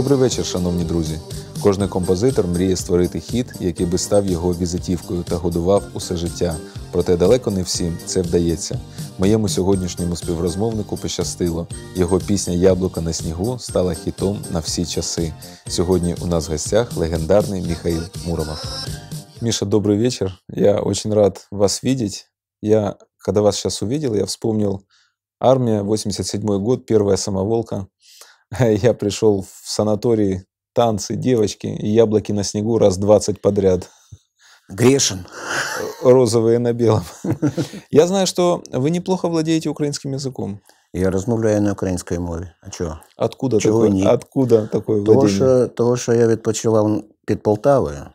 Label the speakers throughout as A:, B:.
A: Добрий вечір, шановні друзі. Кожний композитор мріє створити хіт, який би став його візитівкою та годував усе життя. Проте далеко не всім це вдається. Моєму сьогоднішньому співрозмовнику пощастило. Його пісня Яблука на снігу стала хітом на всі часи. Сьогодні у нас в гостях легендарний Михаил Муромов. Миша, добрый вечер. Я очень рад вас видеть. Я, когда вас сейчас увидел, я вспомнил армия, 87 год, первая самоволка – Я пришел в санаторий, танцы, девочки и яблоки на снегу раз 20 подряд. Грешен. Э, розовые на белом. Я знаю, что вы неплохо владеете украинским языком. Я розмовляю на украинской мове. А чого? Откуда чого такое, ні? Откуда
B: такое владение? То, что я відпочивав под Полтавою,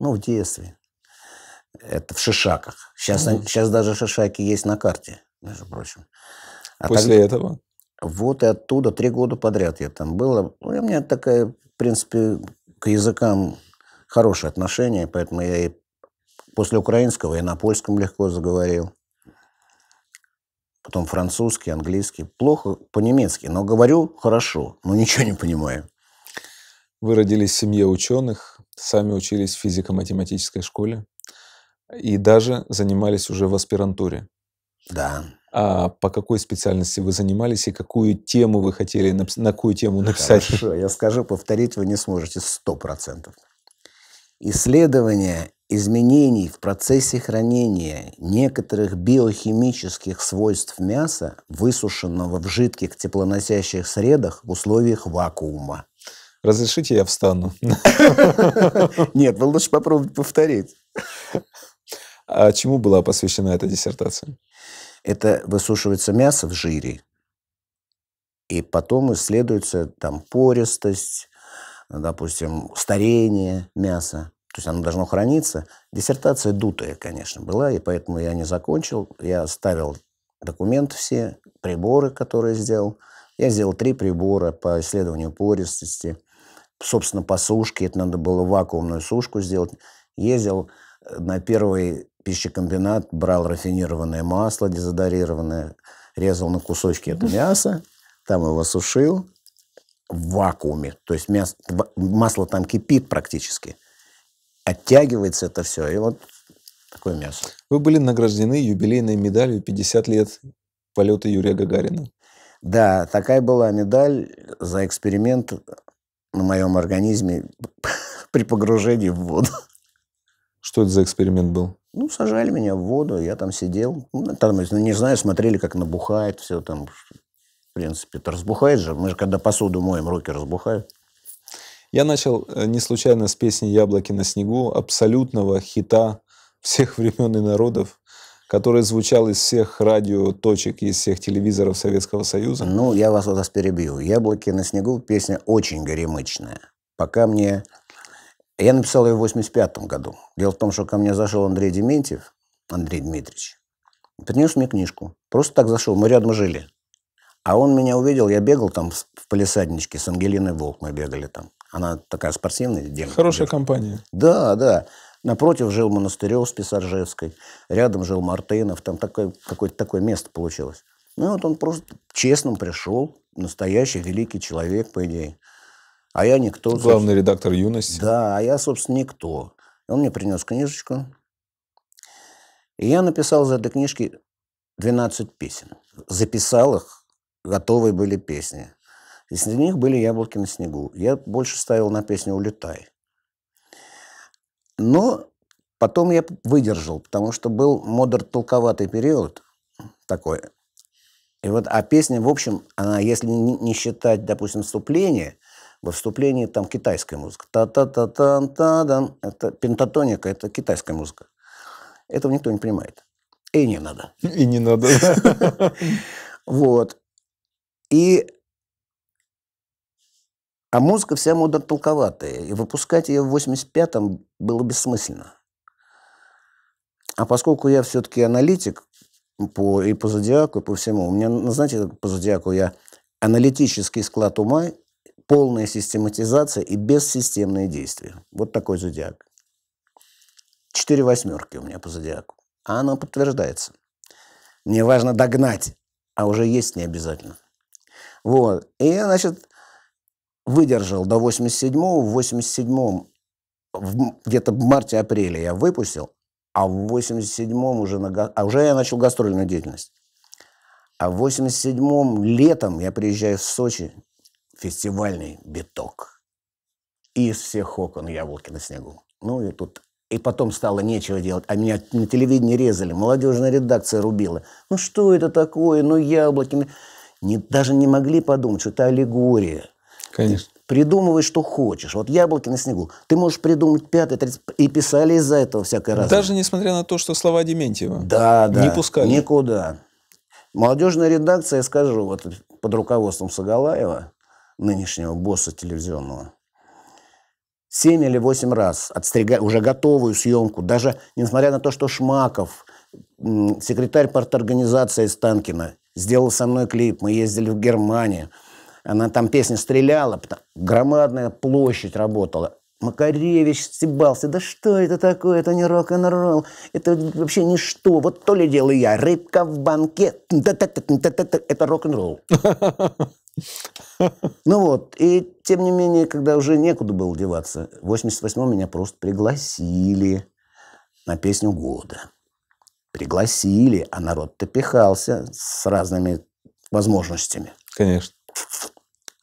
B: ну, в детстве. Это в Шишаках. Сейчас, сейчас ну. даже Шишаки есть на карте, между прочим.
A: А После так, этого?
B: Вот и оттуда три года подряд я там был. А, ну, у меня такая, в принципе, к языкам хорошее отношение, поэтому я и после украинского и на польском легко заговорил. Потом французский, английский. Плохо по-немецки, но говорю хорошо, но ничего
A: не понимаю. Вы родились в семье ученых, сами учились в физико-математической школе и даже занимались уже в аспирантуре. Да. А, по какой специальности вы занимались и какую тему вы хотели, на какую тему написать. Хорошо, я скажу, повторить вы не сможете 100%. Исследование
B: изменений в процессе хранения некоторых биохимических свойств мяса, высушенного в жидких теплоносящих средах в условиях вакуума.
A: Разрешите, я встану?
B: Нет, вы лучше попробуйте повторить.
A: А чему была посвящена эта диссертация?
B: это высушивается мясо в жире, и потом исследуется там пористость, допустим, старение мяса. То есть оно должно храниться. Диссертация дутая, конечно, была, и поэтому я не закончил. Я оставил документы все, приборы, которые сделал. Я сделал три прибора по исследованию пористости. Собственно, по сушке. Это надо было вакуумную сушку сделать. Ездил э, на первый пищекомбинат брал рафинированное масло, дезодорированное, резал на кусочки это мясо, там его сушил в вакууме. То есть мясо, масло там кипит практически. Оттягивается
A: это все, и вот такое мясо. Вы были награждены юбилейной медалью 50 лет полета Юрия Гагарина. Да, такая была медаль за
B: эксперимент на моем организме при погружении в воду. Что это за эксперимент был? Ну, сажали меня в воду, я там сидел. Ну, там, ну, не знаю, смотрели, как набухает все там. В принципе, это разбухает же. Мы же, когда посуду моем, руки
A: разбухают. Я начал э, не случайно с песни «Яблоки на снегу», абсолютного хита всех времен и народов, который звучал из всех радиоточек, из всех телевизоров Советского Союза. Ну, я вас вот вас перебью. «Яблоки на снегу» —
B: песня очень горемычная. Пока мне я написал ее в 85 году. Дело в том, что ко мне зашел Андрей Дементьев, Андрей Дмитриевич, принес мне книжку. Просто так зашел, мы рядом жили. А он меня увидел, я бегал там в полисадничке с Ангелиной Волк, мы бегали там. Она такая спортивная девушка. Хорошая компания. Да, да. Напротив жил Монастырев с Писаржевской, рядом жил Мартынов, там такое, какое-то такое место получилось. Ну вот он просто честным пришел, настоящий великий человек, по идее. А я никто. Главный редактор «Юности». Да, а я, собственно, никто. Он мне принес книжечку. И я написал за этой книжки 12 песен. Записал их, готовые были песни. И среди них были «Яблоки на снегу». Я больше ставил на песню «Улетай». Но потом я выдержал, потому что был модер толковатый период такой. И вот, а песня, в общем, она, если не считать, допустим, вступление, во вступлении там китайская музыка. та та та та та да Это пентатоника, это китайская музыка. Этого никто не понимает. И не надо. И не надо. Вот. И а музыка вся мудротолковатая, и выпускать ее в 85-м было бессмысленно. А поскольку я все-таки аналитик по, и по зодиаку, и по всему, у меня, ну, знаете, по зодиаку я аналитический склад ума полная систематизация и бессистемные действия. Вот такой зодиак. Четыре восьмерки у меня по зодиаку. А оно подтверждается. Мне важно догнать, а уже есть не обязательно. Вот. И я, значит, выдержал до 87-го. В 87-м, где-то в марте-апреле я выпустил, а в 87-м уже, на, а уже я начал гастрольную деятельность. А в 87-м летом я приезжаю в Сочи фестивальный биток. И из всех окон яблоки на снегу. Ну и тут... И потом стало нечего делать, а меня на телевидении резали, молодежная редакция рубила. Ну что это такое? Ну яблоки... Ну, не, даже не могли подумать, что это аллегория. Конечно. Ты придумывай, что хочешь. Вот яблоки на снегу. Ты можешь придумать пятый, тридцать. И писали из-за этого всякое раз.
A: Даже несмотря на то, что слова Дементьева. Да, да. Не пускали. Никуда.
B: Молодежная редакция, я скажу, вот под руководством Сагалаева, нынешнего босса телевизионного. Семь или восемь раз отстригая уже готовую съемку, даже несмотря на то, что Шмаков, секретарь парторганизации Станкина, сделал со мной клип, мы ездили в Германию, она там песни стреляла, громадная площадь работала. Макаревич стебался, да что это такое, это не рок-н-ролл, это вообще ничто, вот то ли дело я, рыбка в банке, это рок-н-ролл. Ну вот, и тем не менее, когда уже некуда было деваться, в 88-м меня просто пригласили на песню года. Пригласили, а народ-то пихался с разными возможностями. Конечно.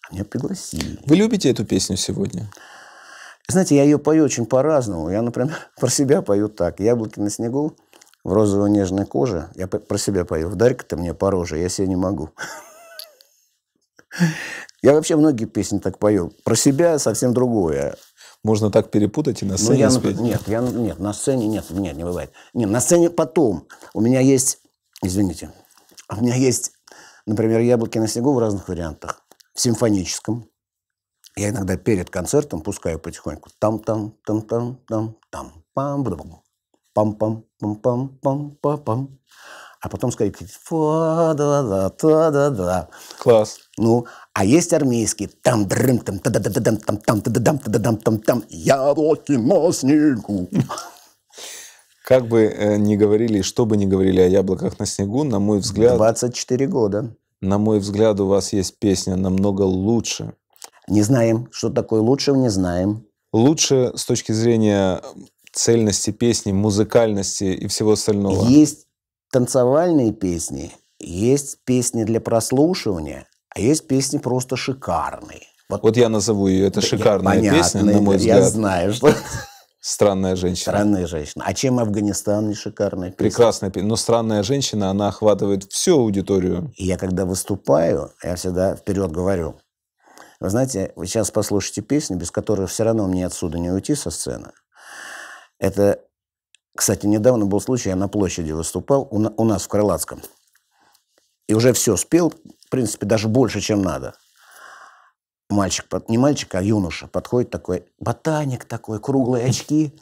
B: А меня пригласили. Вы любите эту песню сегодня? Знаете, я ее пою очень по-разному. Я, например, про себя пою так. «Яблоки на снегу», в розовой нежной коже. Я про себя пою. Вдарь-ка ты мне по роже, я себе не могу. Я вообще многие песни так пою. Про себя совсем другое. Можно так перепутать и на ну, сцене я, спеть? Нет, я, нет, на сцене нет, нет, не бывает. Нет, на сцене потом. У меня есть, извините, у меня есть, например, «Яблоки на снегу» в разных вариантах. В симфоническом. Я иногда перед концертом пускаю потихоньку. Там-там, там-там, там-там, пам-пам, пам-пам, пам-пам, пам-пам а потом сказать фа да да та да да Класс. Ну, а есть армейский Там дрым там та да да да там там та да дам та да дам там там
A: яблоки на снегу. Как бы э, ни говорили, что бы ни говорили о яблоках на снегу, на мой взгляд... 24 года. На мой взгляд, у вас есть песня намного лучше. Не знаем, что такое лучше, не знаем. Лучше с точки зрения цельности
B: песни, музыкальности и всего остального. Есть танцевальные песни, есть песни для прослушивания, а есть песни просто шикарные.
A: Вот, вот я назову ее, это да, шикарная понятно, песня, на мой взгляд. Я знаю, что... Странная женщина. Странная женщина. А чем Афганистан не шикарная песня? Прекрасная песня. Но странная женщина, она охватывает всю
B: аудиторию. И я когда выступаю, я всегда вперед говорю. Вы знаете, вы сейчас послушайте песню, без которой все равно мне отсюда не уйти со сцены. Это кстати, недавно был случай, я на площади выступал, у, нас в Крылатском. И уже все спел, в принципе, даже больше, чем надо. Мальчик, не мальчик, а юноша, подходит такой, ботаник такой, круглые очки.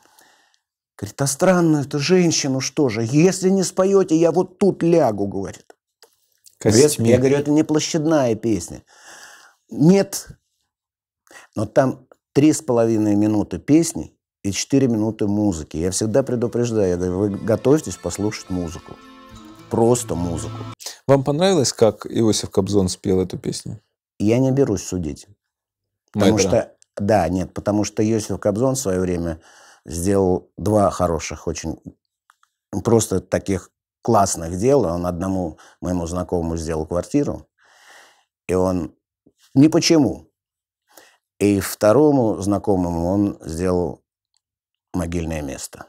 B: Говорит, а странно, это женщину, что же, если не споете, я вот тут лягу, говорит. Костями. Я говорю, это не площадная песня. Нет. Но там три с половиной минуты песни, и 4 минуты музыки. Я всегда предупреждаю, я говорю, вы готовьтесь послушать музыку. Просто музыку. Вам понравилось, как Иосиф Кобзон спел эту песню? Я не берусь судить. Потому Мэтра. что, да, нет, потому что Иосиф Кобзон в свое время сделал два хороших, очень просто таких классных дела. Он одному моему знакомому сделал квартиру, и он ни почему. И второму знакомому он сделал могильное место.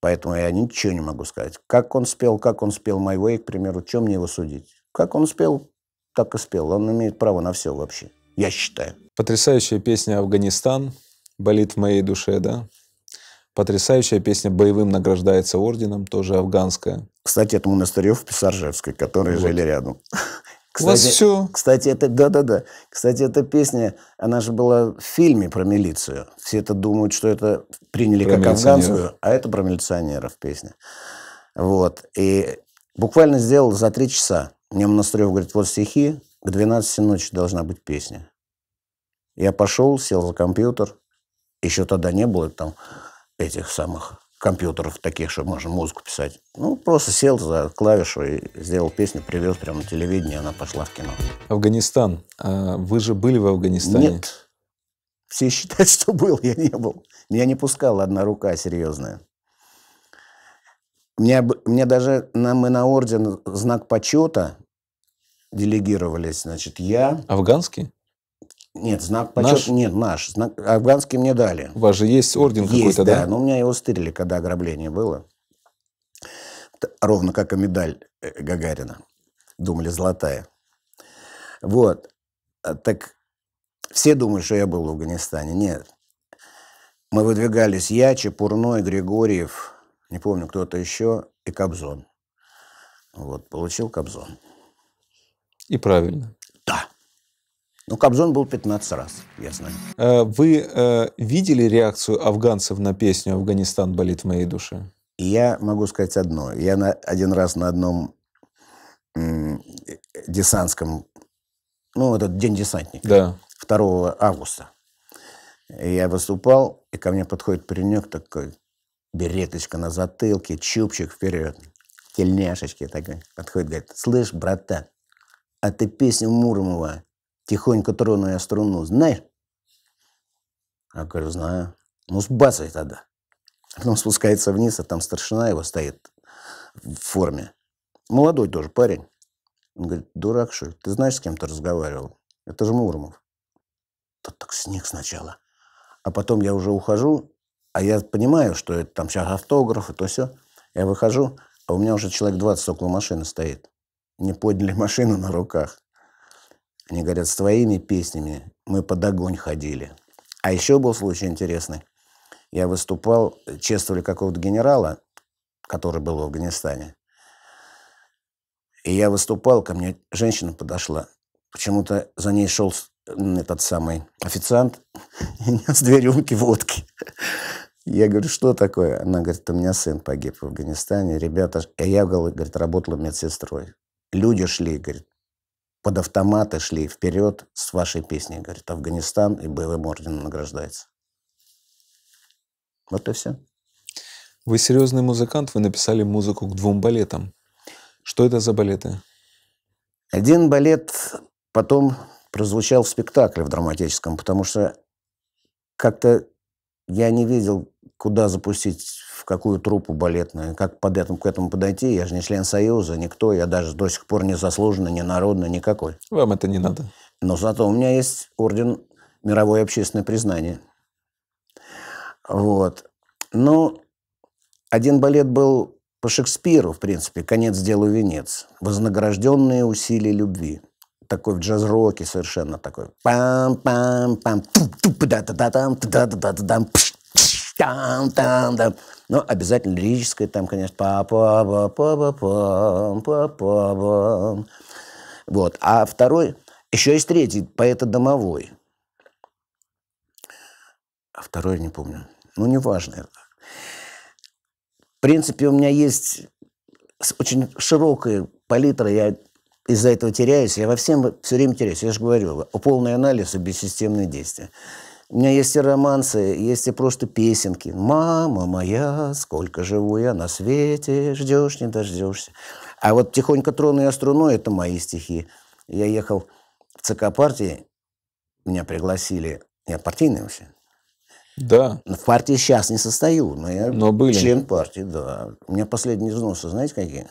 B: Поэтому я ничего не могу сказать. Как он спел, как он спел My Way, к примеру, чем мне его судить? Как он спел, так и спел. Он имеет право на все вообще, я
A: считаю. Потрясающая песня «Афганистан» болит в моей душе, да? Потрясающая песня «Боевым награждается орденом», тоже афганская. Кстати, это монастырев Писаржевской, которые вот. жили рядом. Кстати, вас все.
B: Кстати, это да-да-да. Кстати, эта песня, она же была в фильме про милицию. Все это думают, что это приняли про как афганскую, а это про милиционеров песня. Вот. И буквально сделал за три часа. Мне Монастырев говорит, вот стихи, к 12 ночи должна быть песня. Я пошел, сел за компьютер. Еще тогда не было там этих самых компьютеров таких, что можно музыку писать. Ну, просто сел за клавишу и сделал песню, привез прямо на телевидение, и она пошла в кино.
A: Афганистан. А вы же были в Афганистане? Нет. Все считают, что был, я не был. Меня не пускала одна рука
B: серьезная. Мне меня даже нам и на орден знак почета делегировались, значит, я... Афганский? Нет, знак почета наш? нет наш. Знак афганский мне дали.
A: У вас же есть орден какой-то, да? да? но у
B: меня его стырили, когда ограбление было. Ровно как и медаль э, Гагарина. Думали, золотая. Вот. А, так все думают, что я был в Афганистане. Нет. Мы выдвигались я, Чепурной, Григорьев, не помню, кто-то еще, и Кобзон. Вот,
A: получил Кобзон. И правильно. Ну, Кобзон был 15 раз, я знаю. Э, вы э, видели реакцию афганцев на песню «Афганистан болит в моей душе»? Я могу сказать одно. Я на, один раз на одном
B: м, десантском, ну, этот день десантника, да. 2 августа, я выступал, и ко мне подходит паренек такой, береточка на затылке, чубчик вперед, тельняшечки такой. Подходит, говорит, слышь, братан, а ты песню Муромова Тихонько трону я струну. Знаешь? Я говорю, знаю. Ну, сбацай тогда. Потом спускается вниз, а там старшина его стоит в форме. Молодой тоже парень. Он говорит, дурак, что ли? Ты знаешь, с кем ты разговаривал? Это же Муромов. Тот так сник сначала. А потом я уже ухожу, а я понимаю, что это там сейчас автограф и то все. Я выхожу, а у меня уже человек 20 около машины стоит. Не подняли машину на руках. Они говорят, с твоими песнями мы под огонь ходили. А еще был случай интересный. Я выступал, чествовали какого-то генерала, который был в Афганистане. И я выступал, ко мне женщина подошла. Почему-то за ней шел этот самый официант и нес две рюмки водки. Я говорю, что такое? Она говорит, у меня сын погиб в Афганистане, ребята... А я, говорит, работала медсестрой. Люди шли, говорит, под автоматы шли вперед с вашей песней. Говорит, Афганистан и боевым орденом награждается.
A: Вот и все. Вы серьезный музыкант, вы написали музыку к двум балетам. Что это за балеты? Один балет потом прозвучал в спектакле
B: в драматическом, потому что как-то я не видел, куда запустить, в какую трупу балетную, как под этому, к этому подойти. Я же не член Союза, никто, я даже до сих пор не заслуженно, не народно, никакой. Вам это не надо. Но зато у меня есть орден мировое общественное признание. Вот. Но ну, один балет был по Шекспиру, в принципе, «Конец делу венец», «Вознагражденные усилия любви» такой в джаз-роке совершенно такой. пам пам пам да да да там да да да да там там да но обязательно лирическое там, конечно, па па па па па па па па Вот. А второй, еще есть третий, поэта домовой. А второй не помню. Ну, неважно. это В принципе, у меня есть очень широкая палитра. Я из-за этого теряюсь, я во всем все время теряюсь. Я же говорю, полный анализ и бессистемные действия. У меня есть и романсы, есть и просто песенки. «Мама моя, сколько живу я на свете, ждешь, не дождешься». А вот «Тихонько трону я струну» — это мои стихи. Я ехал в ЦК партии, меня пригласили, я партийный вообще, да. В партии сейчас не состою, но я но были. член партии, да. У меня последние взносы, знаете, какие?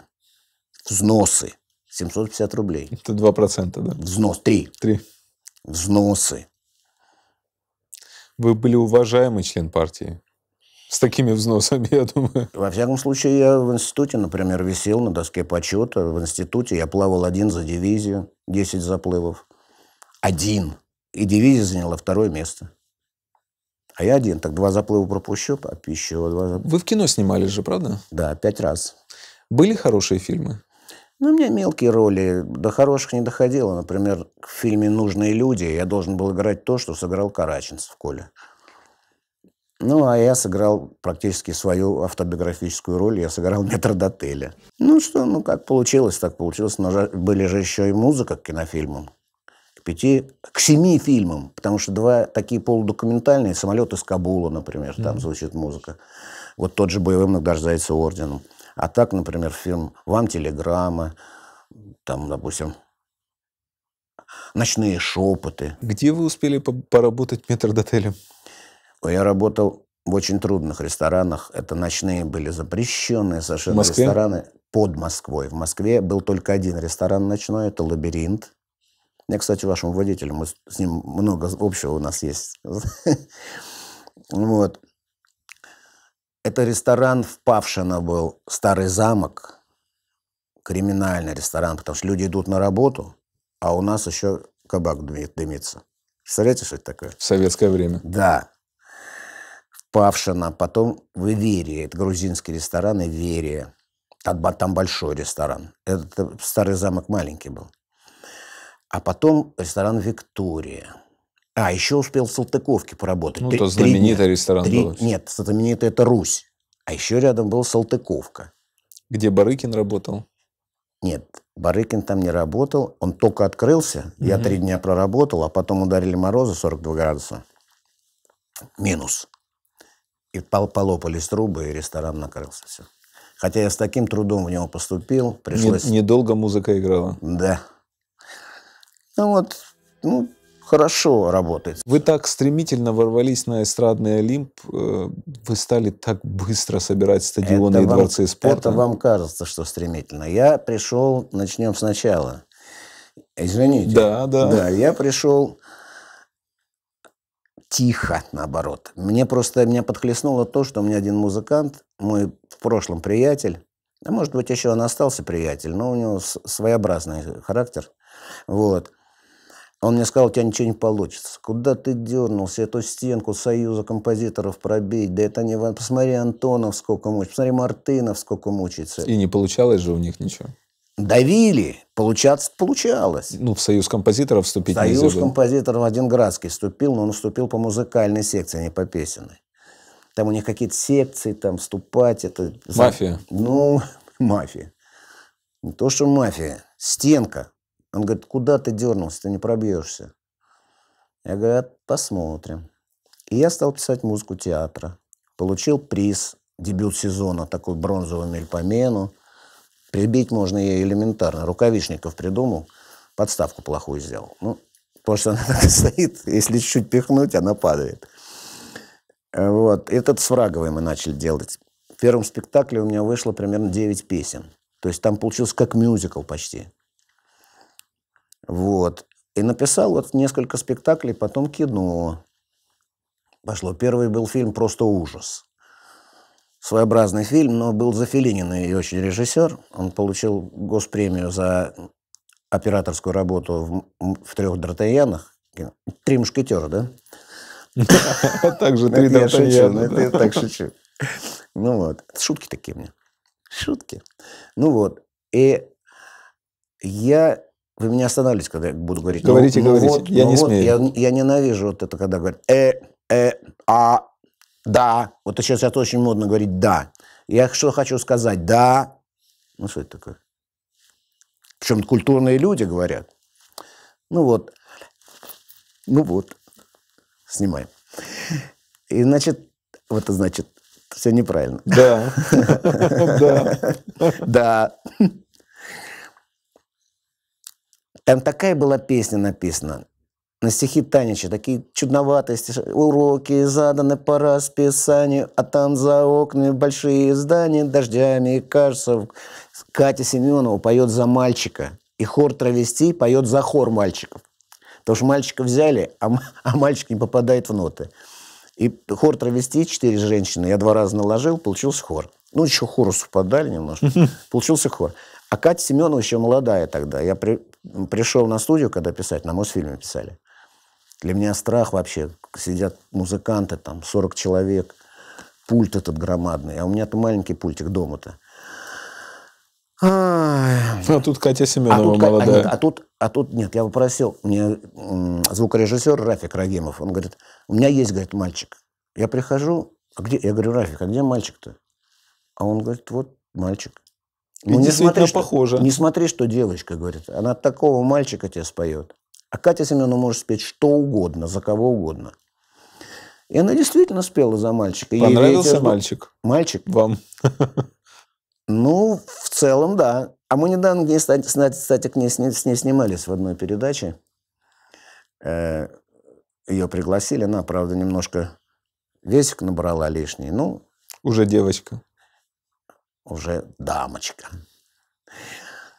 B: Взносы. 750 рублей. Это 2%, да? Взнос, 3. 3. Взносы.
A: Вы были уважаемый член партии.
B: С такими взносами, я думаю. Во всяком случае, я в институте, например, висел на доске почета. В институте я плавал один за дивизию, 10 заплывов. Один. И дивизия заняла второе место. А я один. Так два заплыва пропущу, а еще два заплыва. Вы в кино снимались же, правда? Да, пять раз. Были хорошие фильмы? Ну, у меня мелкие роли, до хороших не доходило. Например, в фильме «Нужные люди» я должен был играть то, что сыграл Караченцев в КОле. Ну, а я сыграл практически свою автобиографическую роль, я сыграл метрдотеля. Ну что, ну как получилось, так получилось. Но же, были же еще и музыка к кинофильмам. К пяти, к семи фильмам. Потому что два такие полудокументальные, «Самолет из Кабула», например, mm-hmm. там звучит музыка. Вот тот же «Боевым награждается орденом». А так, например, фильм «Вам телеграмма», там, допустим, «Ночные шепоты». Где вы успели поработать метрдотелем? Я работал в очень трудных ресторанах. Это ночные были запрещенные совершенно рестораны под Москвой. В Москве был только один ресторан ночной, это «Лабиринт». Я, кстати, вашему водителю, мы с ним много общего у нас есть. Вот. Это ресторан в Павшино был, старый замок. Криминальный ресторан, потому что люди идут на работу, а у нас еще кабак дымится. Представляете, что это такое? В советское время. Да. В Павшино, потом в Иверии. Это грузинский ресторан Иверия. Там большой ресторан. Это старый замок маленький был. А потом ресторан «Виктория». А, еще успел в Салтыковке поработать. Ну, три, то знаменитый три
A: ресторан три, был. Нет,
B: знаменитый это Русь. А еще рядом был Салтыковка. Где Барыкин работал? Нет, Барыкин там не работал. Он только открылся. Угу. Я три дня проработал, а потом ударили морозы 42 градуса. Минус. И пол полопались трубы, и ресторан накрылся. Все. Хотя я с таким трудом в него поступил. Пришлось... недолго
A: музыка играла. Да.
B: Ну вот, ну,
A: хорошо работает. Вы так стремительно ворвались на эстрадный Олимп, э, вы стали так быстро собирать стадионы это и вам, дворцы спорта. Это вам
B: кажется, что
A: стремительно. Я пришел,
B: начнем сначала. Извините. Да, да. Да, я пришел тихо, наоборот. Мне просто, меня подхлестнуло то, что у меня один музыкант, мой в прошлом приятель, а может быть, еще он остался приятель, но у него своеобразный характер. Вот. Он мне сказал, у тебя ничего не получится. Куда ты дернулся? Эту стенку Союза композиторов пробить. Да это не... Посмотри Антонов сколько мучается. Посмотри Мартынов сколько мучается.
A: И не получалось же у них ничего. Давили. Получаться получалось. Ну, в Союз композиторов вступить Союз нельзя было.
B: композиторов один Градский вступил, но он вступил по музыкальной секции, а не по песенной. Там у них какие-то секции, там вступать. Это... Мафия. Ну, мафия. Не то, что мафия. Стенка. Он говорит, куда ты дернулся, ты не пробьешься. Я говорю, «А, посмотрим. И я стал писать музыку театра. Получил приз, дебют сезона, такой бронзовую мельпомену. Прибить можно ей элементарно. Рукавишников придумал, подставку плохую сделал. Ну, потому что она так и стоит. Если чуть-чуть пихнуть, она падает. Вот. Этот с Враговой мы начали делать. В первом спектакле у меня вышло примерно 9 песен. То есть там получилось как мюзикл почти. Вот. И написал вот несколько спектаклей, потом кино пошло. Первый был фильм «Просто ужас». Своеобразный фильм, но был Зафилинин и очень режиссер. Он получил госпремию за операторскую работу в, в «Трех Д'Артаньянах». «Три мушкетера», да? Также «Три Д'Артаньяна». Я так шучу. Ну вот, шутки такие мне. Шутки. Ну вот, и я вы меня останавливаете, когда я буду говорить. Ну, говорите, ну, говорите. Ну, вот, я ну, не вот, смею. Я, я ненавижу вот это, когда говорят «э», «э», «а», «да». Вот сейчас это очень модно говорить «да». Я что хочу сказать? «Да». Ну, что это такое? Причем культурные люди говорят. Ну вот. Ну вот. Снимаем. И, значит, вот это значит, все неправильно. Да. Да. Да. Там такая была песня написана на стихи Танича, такие чудноватые стихи. Уроки заданы по расписанию, а там за окнами большие здания дождями. И кажется, Катя Семенова поет за мальчика, и хор травестей поет за хор мальчиков. Потому что мальчика взяли, а, а мальчик не попадает в ноты. И хор травести, четыре женщины, я два раза наложил, получился хор. Ну, еще хору совпадали немножко. Получился хор. А Катя Семенова еще молодая тогда. Я при, пришел на студию, когда писать, на Мосфильме писали. Для меня страх вообще. Сидят музыканты, там 40 человек, пульт этот громадный. А у меня-то маленький пультик дома-то. А, тут Катя а Семенова а тут, молодая. А, нет, а, тут, а тут нет, я попросил, мне звукорежиссер Рафик Рагимов, он говорит, у меня есть, говорит, мальчик. Я прихожу, а где? Я говорю, Рафик, а где мальчик-то? А он говорит, вот мальчик.
A: Ну, не смотри, что, Не
B: смотри, что девочка говорит. Она такого мальчика тебе споет. А Катя Семеновна может спеть что угодно, за кого угодно. И она действительно спела за мальчика. Понравился ветер... мальчик? Мальчик? Вам. Ну, в целом, да. А мы недавно, кстати, к ней, с ней снимались в одной передаче. Э, Ее пригласили. Она, правда, немножко весик набрала лишний. Ну, Уже девочка уже дамочка.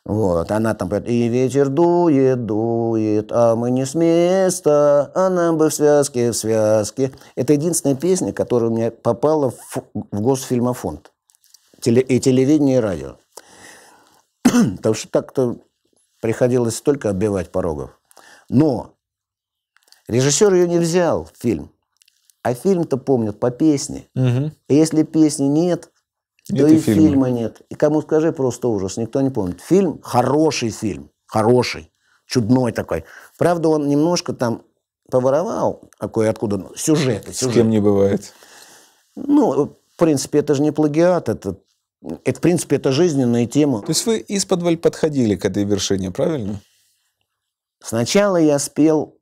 B: Вот, она там поет, и ветер дует, дует, а мы не с места, а нам бы в связке, в связке. Это единственная песня, которая у меня попала в, в Госфильмофонд. Теле, и телевидение, и радио. Потому что так-то приходилось только оббивать порогов. Но режиссер ее не взял фильм. А фильм-то помнят по песне. Угу. И если песни нет,
A: да Нет и, и фильма. фильма
B: нет. И кому скажи, просто ужас. Никто не помнит. Фильм хороший фильм. Хороший. Чудной такой. Правда, он немножко там поворовал, какой откуда ну, Сюжет. С кем не бывает. Ну, в принципе, это же не плагиат, это, это в принципе, это жизненная тема. То есть вы из подваль подходили к этой вершине, правильно? Сначала я спел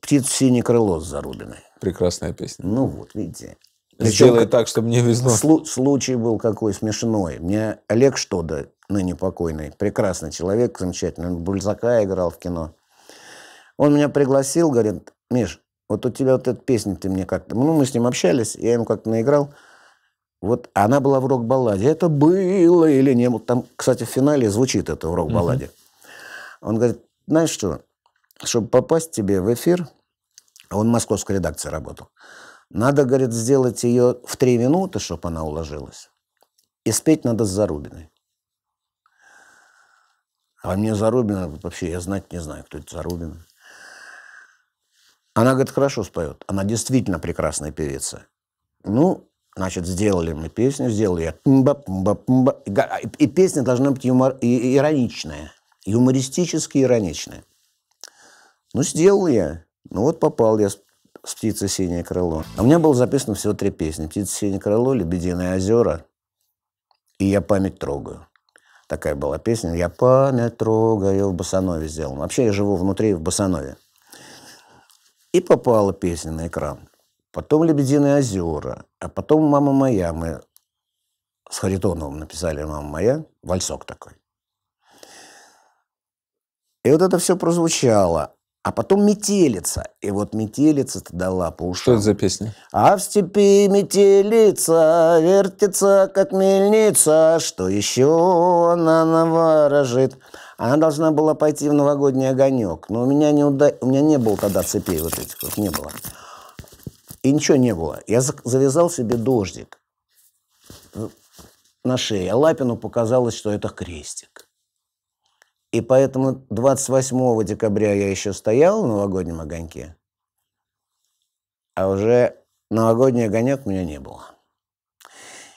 B: «Птицу синее крыло» с Зарубиной. Прекрасная песня. Ну вот, видите.
A: Причем, Сделай так, чтобы мне
B: везло. Слу... Случай был какой смешной. Мне Олег Штода, ныне покойный, прекрасный человек, замечательный, он Бульзака играл в кино. Он меня пригласил, говорит, Миш, вот у тебя вот эта песня ты мне как-то... Ну, мы с ним общались, я ему как-то наиграл. Вот она была в рок-балладе. Это было или не было. Там, кстати, в финале звучит это в рок-балладе. Угу. Он говорит, знаешь что, чтобы попасть тебе в эфир, он в московской редакции работал, надо, говорит, сделать ее в три минуты, чтобы она уложилась. И спеть надо с Зарубиной. А мне Зарубина вообще, я знать не знаю, кто это Зарубина. Она, говорит, хорошо споет. Она действительно прекрасная певица. Ну, значит, сделали мы песню, сделали я. Пмба, а, И песня должна быть юмор... и, ироничная. Юмористически ироничная. Ну, сделал я. Ну, вот попал я с птицы «Синее крыло». А у меня было записано всего три песни. «Птица синее крыло», «Лебединые озера» и «Я память трогаю». Такая была песня. «Я память трогаю» в Басанове сделана. Вообще я живу внутри в Басанове. И попала песня на экран. Потом «Лебединые озера», а потом «Мама моя». Мы с Харитоновым написали «Мама моя», вальсок такой. И вот это все прозвучало. А потом «Метелица». И вот «Метелица»-то дала по ушам. Что это за песня? А в степи метелица вертится, как мельница. Что еще она наворожит? Она должна была пойти в новогодний огонек. Но у меня не, уда... у меня не было тогда цепей вот этих вот, не было. И ничего не было. Я завязал себе дождик э, на шее. А Лапину показалось, что это крестик. И поэтому 28 декабря я еще стоял в новогоднем огоньке, а уже новогодний огонек у меня не было.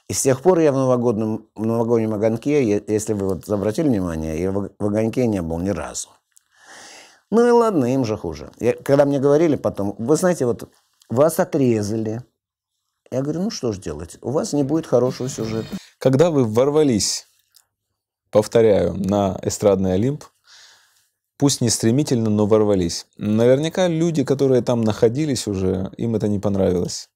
B: И с тех пор я в новогоднем, в новогоднем огоньке, если вы вот обратили внимание, я в, огоньке не был ни разу. Ну и ладно, им же хуже. Я, когда мне говорили потом, вы знаете, вот вас отрезали.
A: Я говорю, ну что ж делать, у вас не будет хорошего сюжета. Когда вы ворвались повторяю, на эстрадный Олимп, пусть не стремительно, но ворвались. Наверняка люди, которые там находились уже, им это не понравилось.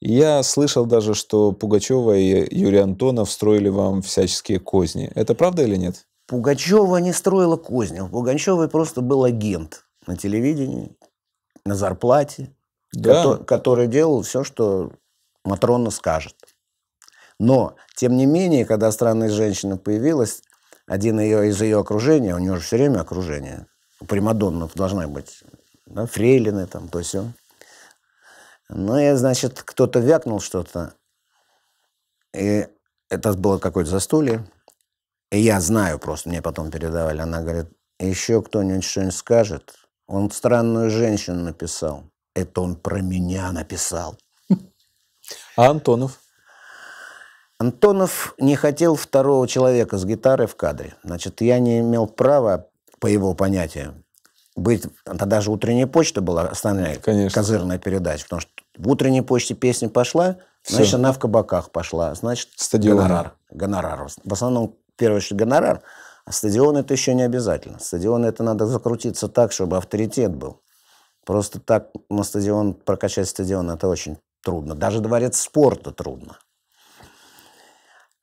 A: Я слышал даже, что Пугачева и Юрий Антонов строили вам всяческие козни. Это правда или нет? Пугачева не строила козни. У Пугачевой просто был агент на телевидении, на
B: зарплате, да. который, который делал все, что Матрона скажет. Но, тем не менее, когда странная женщина появилась, один ее, из ее окружения, у нее же все время окружение, Примадонна должна быть, да, фрейлины там, то все. Ну, и, значит, кто-то вякнул что-то, и это было какое-то застолье, и я знаю просто, мне потом передавали, она говорит, еще кто-нибудь что-нибудь скажет, он странную женщину написал. Это он про меня написал.
A: А Антонов?
B: Антонов не хотел второго человека с гитарой в кадре. Значит, я не имел права, по его понятию, быть... Тогда же «Утренняя почта» была основная Конечно. козырная передача, потому что в «Утренней почте» песня пошла, Все. значит, она в кабаках пошла, значит, Стадион. гонорар. Гонорар. В основном, первое, что гонорар, а стадион это еще не обязательно. Стадион это надо закрутиться так, чтобы авторитет был. Просто так на стадион, прокачать стадион, это очень трудно. Даже дворец спорта трудно.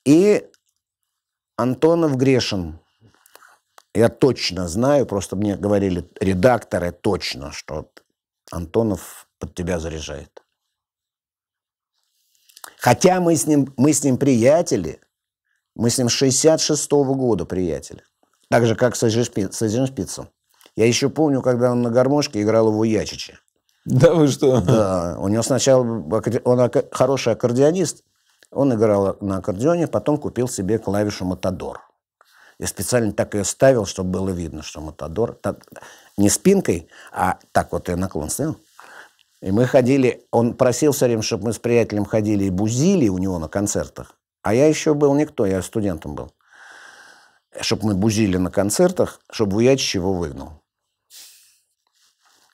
B: И Антонов Грешин. Я точно знаю, просто мне говорили редакторы точно, что Антонов под тебя заряжает. Хотя мы с ним, мы с ним приятели, мы с ним 66 -го года приятели. Так же, как с Эйзеншпицем. Я еще помню, когда он на гармошке играл в Уячиче. Да вы что? Да. У него сначала... Он хороший аккордеонист, он играл на аккордеоне, потом купил себе клавишу «Матадор». И специально так ее ставил, чтобы было видно, что «Матадор» так, не спинкой, а так вот ее наклон стоял. И мы ходили, он просил все время, чтобы мы с приятелем ходили и бузили у него на концертах. А я еще был никто, я студентом был. Чтобы мы бузили на концертах, чтобы Вуячич его выгнал.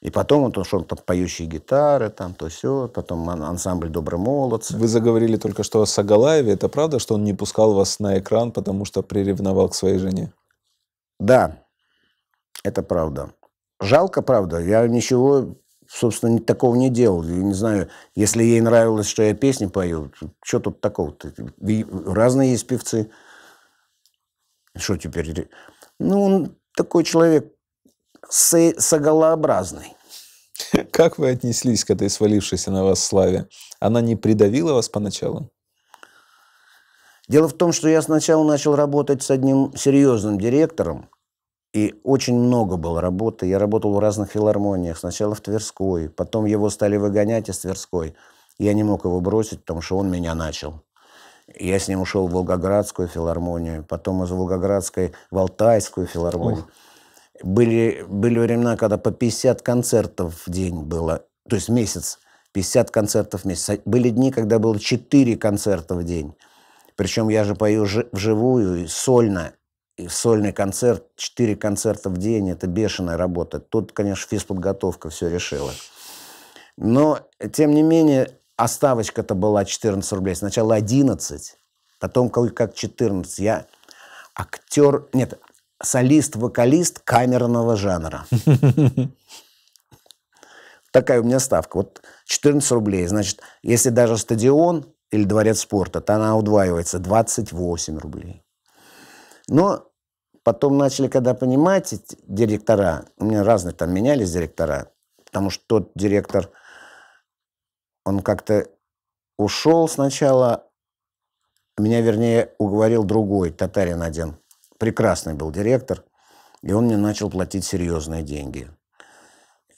B: И потом вот он шел там
A: поющие гитары, там то все, потом ансамбль «Добрый молодцы». Вы заговорили только что о Сагалаеве. Это правда, что он не пускал вас на экран, потому что приревновал к своей жене? Да, это правда. Жалко, правда. Я ничего, собственно,
B: такого не делал. Я не знаю, если ей нравилось, что я песни пою, что тут такого-то? Разные есть певцы. Что теперь? Ну, он такой человек соголообразный.
A: Как вы отнеслись к этой свалившейся на вас славе? Она не придавила вас поначалу?
B: Дело в том, что я сначала начал работать с одним серьезным директором, и очень много было работы. Я работал в разных филармониях. Сначала в Тверской, потом его стали выгонять из Тверской. Я не мог его бросить, потому что он меня начал. Я с ним ушел в Волгоградскую филармонию, потом из Волгоградской в Алтайскую филармонию. Ух. Были, были времена, когда по 50 концертов в день было, то есть месяц, 50 концертов в месяц. Были дни, когда было 4 концерта в день. Причем я же пою вживую и сольно. И сольный концерт, 4 концерта в день, это бешеная работа. Тут, конечно, физподготовка все решила. Но, тем не менее, оставочка-то была 14 рублей. Сначала 11, потом как 14. Я актер... Нет, солист-вокалист камерного жанра. Такая у меня ставка. Вот 14 рублей. Значит, если даже стадион или дворец спорта, то она удваивается 28 рублей. Но потом начали, когда понимать, директора, у меня разные там менялись директора, потому что тот директор, он как-то ушел сначала, меня, вернее, уговорил другой татарин один – прекрасный был директор, и он мне начал платить серьезные деньги.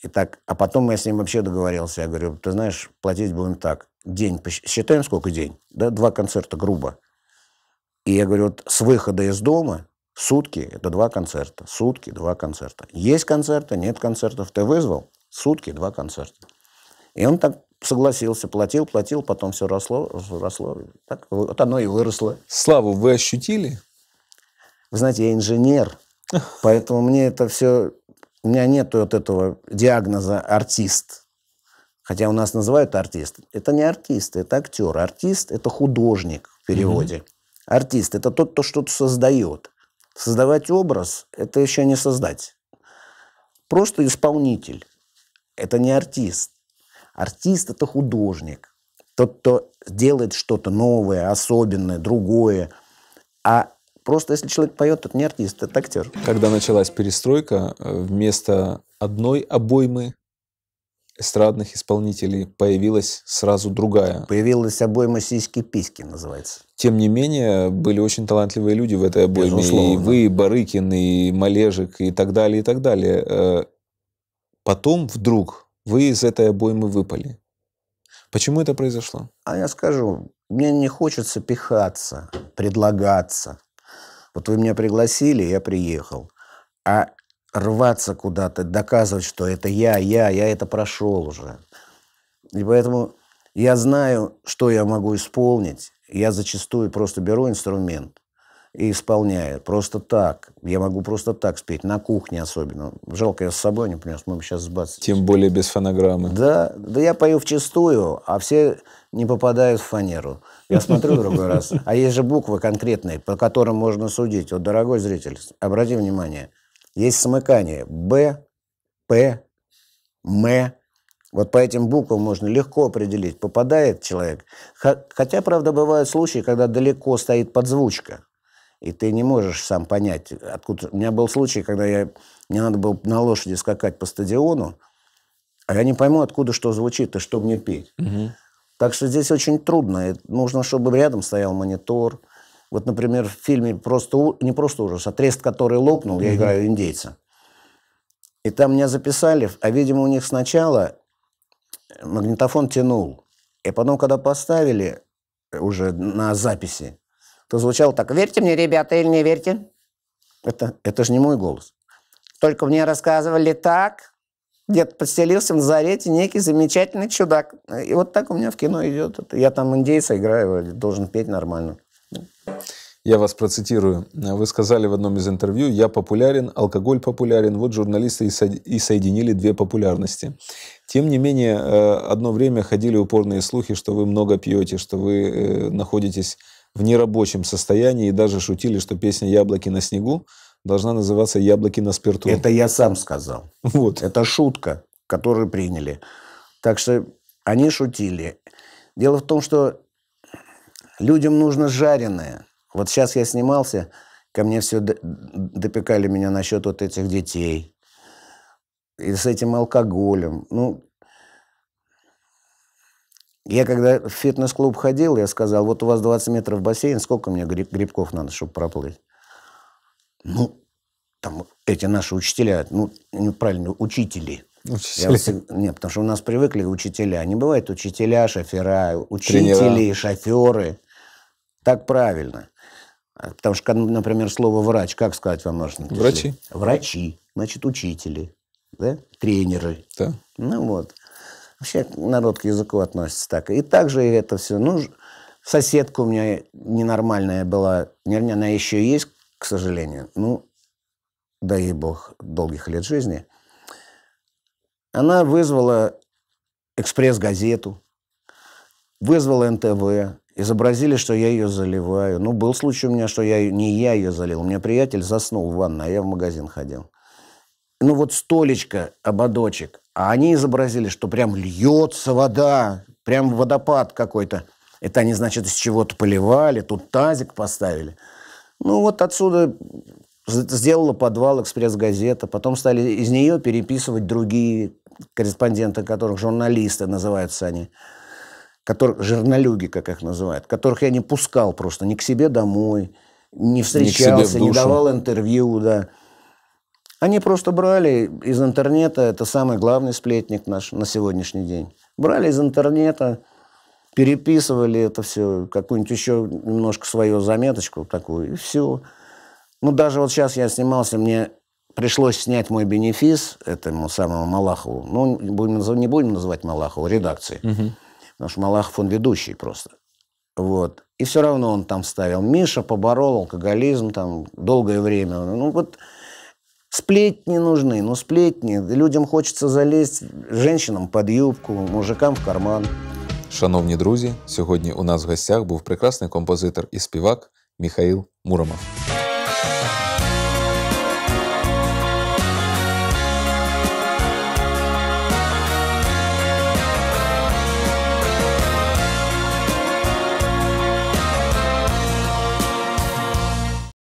B: И так, а потом я с ним вообще договорился. Я говорю, ты знаешь, платить будем так. День, считаем, сколько день? Да, два концерта, грубо. И я говорю, вот с выхода из дома сутки, это два концерта. Сутки, два концерта. Есть концерты, нет концертов. Ты вызвал? Сутки, два концерта. И он так согласился, платил, платил, потом все росло, росло. Так, вот
A: оно и выросло. Славу вы ощутили?
B: Вы знаете, я инженер, поэтому мне это все... У меня нет вот этого диагноза «артист». Хотя у нас называют артист. Это не артист, это актер. Артист – это художник в переводе. mm Артист – это тот, кто что-то создает. Создавать образ – это еще не создать. Просто исполнитель – это не артист. Артист – это художник. Тот, кто делает что-то новое,
A: особенное, другое. А Просто если человек поет, это не артист, это актер. Когда началась перестройка, э, вместо одной обоймы эстрадных исполнителей появилась сразу другая. Появилась обойма «Сиськи-письки» называется. Тем не менее, были очень талантливые люди в этой обойме. Безусловно. И вы, и Барыкин, и Малежик, и так далее, и так далее. Э, потом вдруг вы из этой обоймы выпали. Почему это произошло? А я скажу, мне не хочется
B: пихаться, предлагаться. Вот вы меня пригласили, я приехал. А рваться куда-то, доказывать, что это я, я, я это прошел уже. И поэтому я знаю, что я могу исполнить. Я зачастую просто беру инструмент и исполняет. Просто так. Я могу просто так спеть, на кухне особенно. Жалко, я с собой не принес, мы бы сейчас сбацать. Тем более без фонограммы. Да, да я пою в чистую, а все не попадают в фанеру. Я смотрю другой раз. А есть же буквы конкретные, по которым можно судить. Вот, дорогой зритель, обрати внимание, есть смыкание. Б, П, М, вот по этим буквам можно легко определить, попадает человек. Хотя, правда, бывают случаи, когда далеко стоит подзвучка и ты не можешь сам понять, откуда... У меня был случай, когда я... мне надо было на лошади скакать по стадиону, а я не пойму, откуда что звучит и что мне петь. Угу. Так что здесь очень трудно. нужно, чтобы рядом стоял монитор. Вот, например, в фильме просто не просто ужас, а трест, который лопнул, угу. я играю индейца. И там меня записали, а, видимо, у них сначала э, магнитофон тянул. И потом, когда поставили уже на записи, то звучало так. Верьте мне, ребята, или не верьте? Это, это же не мой голос. Только мне рассказывали так, где-то подселился в Зарете некий замечательный чудак. И вот так у меня в кино идет. Это. Я там индейца играю, должен петь
A: нормально. Я вас процитирую. Вы сказали в одном из интервью, я популярен, алкоголь популярен. Вот журналисты и соединили две популярности. Тем не менее, э, одно время ходили упорные слухи, что вы много пьете, что вы э, находитесь в нерабочем состоянии и даже шутили, что песня «Яблоки на снегу» должна называться «Яблоки на спирту». Это я сам сказал. Вот. Это шутка, которую приняли.
B: Так что они шутили. Дело в том, что людям нужно жареное. Вот сейчас я снимался, ко мне все допекали меня насчет вот этих детей. И с этим алкоголем. Ну, я когда в фитнес-клуб ходил, я сказал, вот у вас 20 метров бассейн, сколько мне гриб, грибков надо, чтобы проплыть? Ну, там эти наши учителя, ну, неправильно, учители.
A: Учителя. Я всегда,
B: нет, потому что у нас привыкли учителя. Не бывает учителя, шофера, учители, Тренера. шоферы. Так правильно. А, потому что, ну, например, слово «врач», как сказать вам нужно? Врачи. Врачи, значит, учители, да? тренеры. Да. Ну вот. Вообще народ к языку относится так. И также это все. Ну, соседка у меня ненормальная была. Наверное, она еще есть, к сожалению. Ну, дай ей бог долгих лет жизни. Она вызвала экспресс-газету, вызвала НТВ, изобразили, что я ее заливаю. Ну, был случай у меня, что я, не я ее залил. У меня приятель заснул в ванной, а я в магазин ходил ну вот столечко, ободочек, а они изобразили, что прям льется вода, прям водопад какой-то. Это они, значит, из чего-то поливали, тут тазик поставили. Ну вот отсюда сделала подвал «Экспресс-газета», потом стали из нее переписывать другие корреспонденты, которых журналисты называются они, которых, журналюги, как их называют, которых я не пускал просто ни к себе домой, не встречался, не, не давал интервью, да. Они просто брали из интернета, это самый главный сплетник наш на сегодняшний день. Брали из интернета, переписывали это все, какую-нибудь еще немножко свою заметочку такую, и все. Ну, даже вот сейчас я снимался, мне пришлось снять мой бенефис этому самому Малахову. Ну, будем, не будем называть Малахову, редакции. Угу. Потому что Малахов, он ведущий просто. Вот. И все равно он там ставил. Миша поборол алкоголизм там долгое время. Ну, вот Сплетни нужны, но ну, сплетни. Людям хочется залезть, женщинам под юбку, мужикам в карман.
A: Шановні друзі, сьогодні у нас в гостях був прекрасний композитор і співак Михаил Муромов.